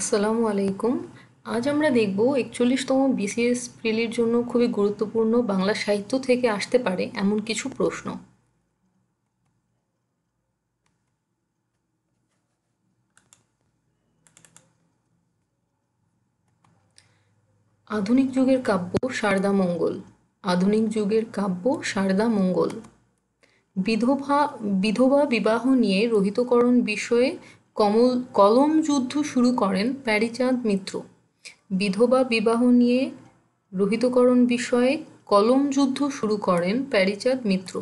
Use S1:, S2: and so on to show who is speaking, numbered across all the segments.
S1: আসসালামু আলাইকুম আজ আমরা দেখব একচল্লিশতম বিসিএস প্রিলির জন্য খুবই গুরুত্বপূর্ণ বাংলা সাহিত্য থেকে আসতে পারে এমন কিছু প্রশ্ন আধুনিক যুগের কাব্য সারদা মঙ্গল আধুনিক যুগের কাব্য সারদা মঙ্গল বিধবা বিধবা বিবাহ নিয়ে রহিতকরণ বিষয়ে কমল কলম যুদ্ধ শুরু করেন প্যারিচাঁদ মিত্র বিধবা বিবাহ নিয়ে রহিতকরণ বিষয়ে কলম যুদ্ধ শুরু করেন প্যারিচাঁদ মিত্র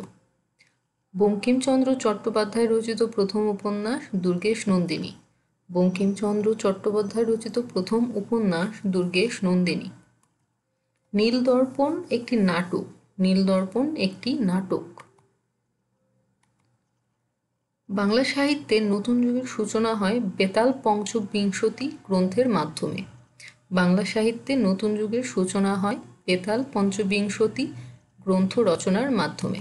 S1: বঙ্কিমচন্দ্র চট্টোপাধ্যায় রচিত প্রথম উপন্যাস দুর্গেশ নন্দিনী বঙ্কিমচন্দ্র চট্টোপাধ্যায় রচিত প্রথম উপন্যাস দুর্গেশ নন্দিনী নীলদর্পণ একটি নাটক নীলদর্পণ একটি নাটক বাংলা সাহিত্যে নতুন যুগের সূচনা হয় বেতাল পঞ্চবিংশতি গ্রন্থের মাধ্যমে বাংলা সাহিত্যে নতুন যুগের সূচনা হয় বেতাল পঞ্চবিংশতি গ্রন্থ রচনার মাধ্যমে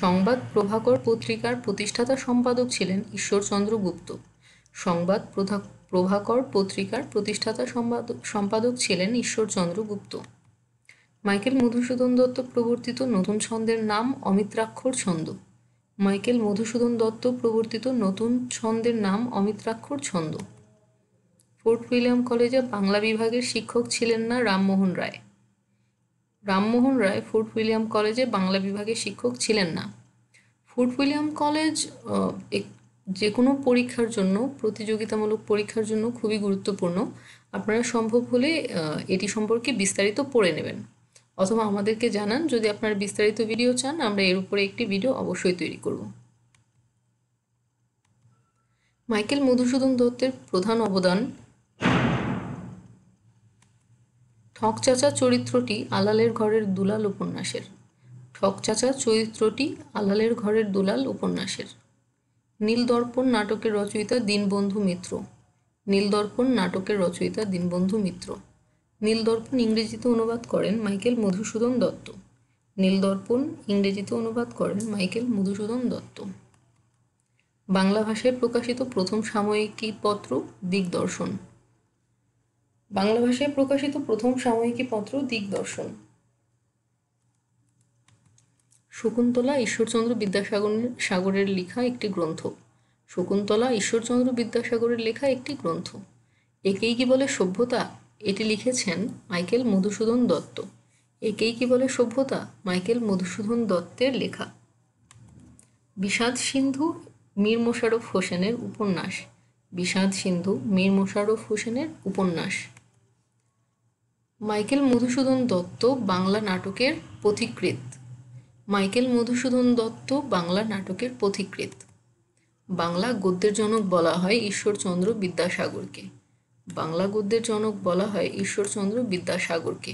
S1: সংবাদ প্রভাকর পত্রিকার প্রতিষ্ঠাতা সম্পাদক ছিলেন ঈশ্বরচন্দ্র গুপ্ত সংবাদ প্রভাকর পত্রিকার প্রতিষ্ঠাতা সম্পাদক সম্পাদক ছিলেন ঈশ্বরচন্দ্র গুপ্ত মাইকেল মধুসূদন দত্ত প্রবর্তিত নতুন ছন্দের নাম অমিত্রাক্ষর ছন্দ মাইকেল মধুসূদন দত্ত প্রবর্তিত নতুন ছন্দের নাম অমিত্রাক্ষর ছন্দ ফোর্ট উইলিয়াম কলেজে বাংলা বিভাগের শিক্ষক ছিলেন না রামমোহন রায় রামমোহন রায় ফোর্ট উইলিয়াম কলেজে বাংলা বিভাগের শিক্ষক ছিলেন না ফোর্ট উইলিয়াম কলেজ যে কোনো পরীক্ষার জন্য প্রতিযোগিতামূলক পরীক্ষার জন্য খুবই গুরুত্বপূর্ণ আপনারা সম্ভব হলে এটি সম্পর্কে বিস্তারিত পড়ে নেবেন অথবা আমাদেরকে জানান যদি আপনারা বিস্তারিত ভিডিও চান আমরা এর উপরে একটি ভিডিও অবশ্যই তৈরি করব মাইকেল মধুসূদন দত্তের প্রধান অবদান ঠক চাচা চরিত্রটি আলালের ঘরের দুলাল উপন্যাসের ঠক চাচা চরিত্রটি আলালের ঘরের দুলাল উপন্যাসের নীলদর্পণ নাটকের রচয়িতা দীনবন্ধু মিত্র নীলদর্পণ নাটকের রচয়িতা দীনবন্ধু মিত্র নীলদর্পণ ইংরেজিতে অনুবাদ করেন মাইকেল মধুসূদন দত্ত নীলদর্পণ ইংরেজিতে অনুবাদ করেন মাইকেল মধুসূদন দত্ত বাংলা ভাষায় প্রকাশিত প্রথম সাময়িকী পত্র দিকদর্শন বাংলা ভাষায় প্রকাশিত প্রথম সাময়িকী পত্র দিকদর্শন শকুন্তলা ঈশ্বরচন্দ্র বিদ্যাসাগর সাগরের লেখা একটি গ্রন্থ শকুন্তলা ঈশ্বরচন্দ্র বিদ্যাসাগরের লেখা একটি গ্রন্থ একেই কি বলে সভ্যতা এটি লিখেছেন মাইকেল মধুসূদন দত্ত একেই কি বলে সভ্যতা মাইকেল মধুসূদন দত্তের লেখা বিষাদ সিন্ধু মীর মোশারফ হোসেনের উপন্যাস বিষাদ সিন্ধু মীর মোশারফ হোসেনের উপন্যাস মাইকেল মধুসূদন দত্ত বাংলা নাটকের পথিকৃত মাইকেল মধুসূদন দত্ত বাংলা নাটকের পথিকৃত বাংলা গদ্যের জনক বলা হয় ঈশ্বরচন্দ্র বিদ্যাসাগরকে বাংলা গদ্যের জনক বলা হয় ঈশ্বরচন্দ্র বিদ্যাসাগরকে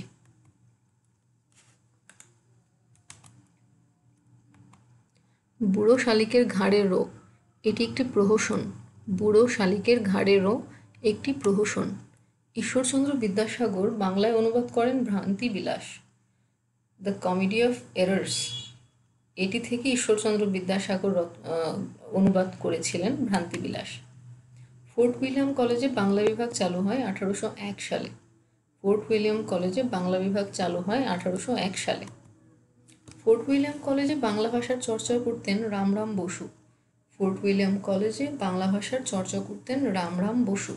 S1: বুড়ো শালিকের ঘাড়ে রো এটি একটি প্রহসন বুড়ো শালিকের ঘাড়ে রো একটি প্রহসন ঈশ্বরচন্দ্র বিদ্যাসাগর বাংলায় অনুবাদ করেন ভ্রান্তি বিলাস দ্য কমেডি অফ এরার্স এটি থেকে ঈশ্বরচন্দ্র বিদ্যাসাগর অনুবাদ করেছিলেন ভ্রান্তি বিলাস ফোর্ট উইলিয়াম কলেজে বাংলা বিভাগ চালু হয় আঠারোশো এক সালে ফোর্ট উইলিয়াম কলেজে বাংলা বিভাগ চালু হয় আঠারোশো এক সালে ফোর্ট উইলিয়াম কলেজে বাংলা ভাষার চর্চা করতেন রামরাম বসু ফোর্ট উইলিয়াম কলেজে বাংলা ভাষার চর্চা করতেন রামরাম বসু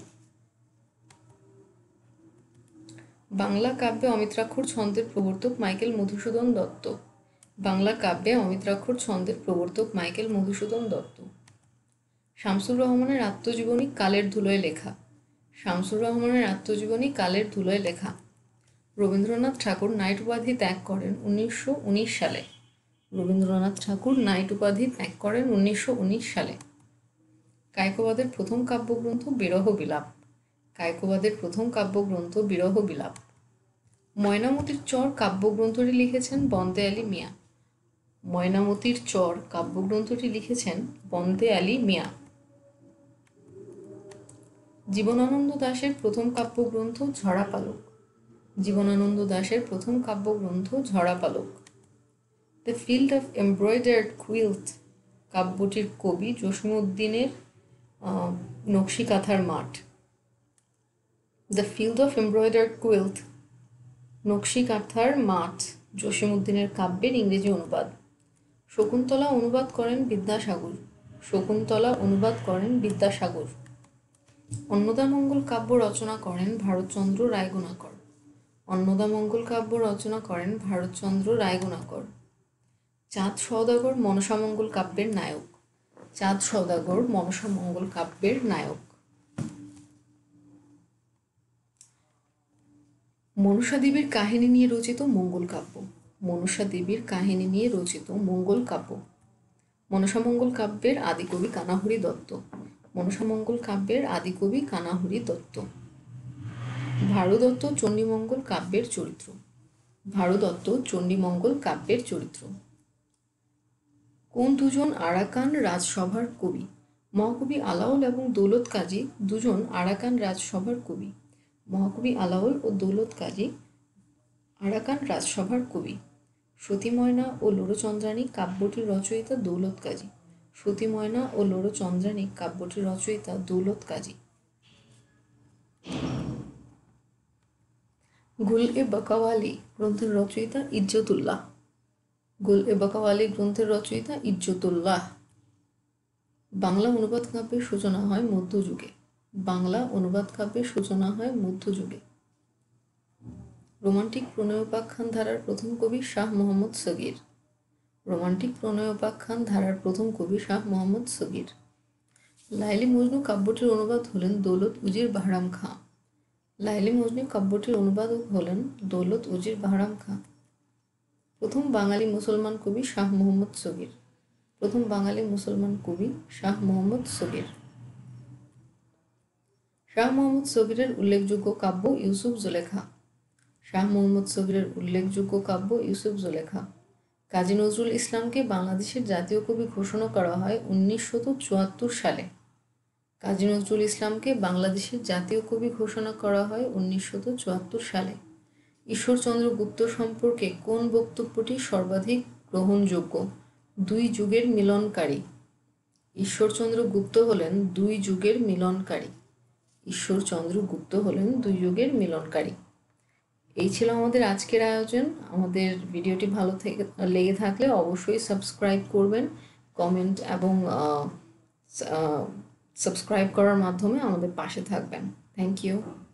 S1: বাংলা কাব্যে অমিত্রাক্ষর ছন্দের প্রবর্তক মাইকেল মধুসূদন দত্ত বাংলা কাব্যে অমিত্রাক্ষর ছন্দের প্রবর্তক মাইকেল মধুসূদন দত্ত শামসুর রহমানের আত্মজীবনী কালের ধুলোয় লেখা শামসুর রহমানের আত্মজীবনী কালের ধুলোয় লেখা রবীন্দ্রনাথ ঠাকুর নাইট উপাধি ত্যাগ করেন উনিশশো সালে রবীন্দ্রনাথ ঠাকুর নাইট উপাধি ত্যাগ করেন উনিশশো সালে কায়কোবাদের প্রথম কাব্যগ্রন্থ বিরহ বিলাপ কায়কোবাদের প্রথম কাব্যগ্রন্থ বিরহ বিলাপ ময়নামতির চর কাব্যগ্রন্থটি লিখেছেন বন্দে আলী মিয়া ময়নামতির চর কাব্যগ্রন্থটি লিখেছেন বন্দে আলী মিয়া জীবনানন্দ দাশের প্রথম কাব্যগ্রন্থ ঝরা পালক জীবনানন্দ দাশের প্রথম কাব্যগ্রন্থ Jhara Palak the field of embroidered quilt কাব্যটির কবি জসিমউদ্দিনের Nakshi Kanthar Math the field of embroidered quilt Nakshi Kanthar মাঠ জসিমউদ্দিনের কাব্যের ইংরেজি অনুবাদ শকুন্তলা অনুবাদ করেন বিদ্যাসাগর শকুন্তলা অনুবাদ করেন বিদ্যাসাগর অন্নদামঙ্গল কাব্য রচনা করেন ভারতচন্দ্র রায়গুণাকর অন্নদামঙ্গল কাব্য রচনা করেন ভারতচন্দ্র রায়গুণাকর চাঁদ সৌদাগর মনসামঙ্গল কাব্যের নায়ক চাঁদ সৌদাগর মনসামঙ্গল কাব্যের নায়ক মনসা দেবীর কাহিনী নিয়ে রচিত মঙ্গল কাব্য মনসা দেবীর কাহিনী নিয়ে রচিত মঙ্গল কাব্য মনসামঙ্গল কাব্যের আদিকবি কানাহরি দত্ত মনসামঙ্গল কাব্যের আদিকবি কানাহরি দত্ত ভারদত্ত চণ্ডীমঙ্গল কাব্যের চরিত্র ভারদত্ত চণ্ডীমঙ্গল কাব্যের চরিত্র কোন দুজন আরাকান রাজসভার কবি মহাকবি আলাউল এবং দৌলত কাজী দুজন আরাকান রাজসভার কবি মহাকবি আলাউল ও দৌলত কাজী আরাকান রাজসভার কবি সতীময়না ও লোরচন্দ্রাণী কাব্যটির রচয়িতা দৌলত কাজী শ্রুতি ময়না ও লোড়ো চন্দ্রানী কাব্যটির রচয়িতা দৌলত কাজী গুল এ বকাওয়ালি গ্রন্থের রচয়িতা ইজ্জতুল্লাহ গুল এ বকাওয়ালি গ্রন্থের রচয়িতা ইজ্জতুল্লাহ বাংলা অনুবাদ কাব্যের সূচনা হয় মধ্যযুগে বাংলা অনুবাদ কাব্যের সূচনা হয় মধ্যযুগে রোমান্টিক প্রণয়োপাখ্যান ধারার প্রথম কবি শাহ মোহাম্মদ সগির রোমান্টিক প্রণয় উপাখ্যান ধারার প্রথম কবি শাহ মোহাম্মদ সগির লাইলি মজনু কাব্যটির অনুবাদ হলেন দৌলত উজির বাহারাম খাঁ লাইলি মজনু কাব্যটির অনুবাদ হলেন দৌলত উজির বাহারাম খাঁ প্রথম বাঙালি মুসলমান কবি শাহ মোহাম্মদ সগির প্রথম বাঙালি মুসলমান কবি শাহ মোহাম্মদ সগির শাহ মোহাম্মদ সগিরের উল্লেখযোগ্য কাব্য ইউসুফ জোলেখা শাহ মোহাম্মদ সগিরের উল্লেখযোগ্য কাব্য ইউসুফ জোলেখা কাজী নজরুল ইসলামকে বাংলাদেশের জাতীয় কবি ঘোষণা করা হয় উনিশশত চুয়াত্তর সালে কাজী নজরুল ইসলামকে বাংলাদেশের জাতীয় কবি ঘোষণা করা হয় উনিশশত চুয়াত্তর সালে ঈশ্বরচন্দ্র গুপ্ত সম্পর্কে কোন বক্তব্যটি সর্বাধিক গ্রহণযোগ্য দুই যুগের মিলনকারী ঈশ্বরচন্দ্র গুপ্ত হলেন দুই যুগের মিলনকারী ঈশ্বরচন্দ্র গুপ্ত হলেন দুই যুগের মিলনকারী এই ছিল আমাদের আজকের আয়োজন আমাদের ভিডিওটি ভালো থেকে লেগে থাকলে অবশ্যই সাবস্ক্রাইব করবেন কমেন্ট এবং সাবস্ক্রাইব করার মাধ্যমে আমাদের পাশে থাকবেন থ্যাংক ইউ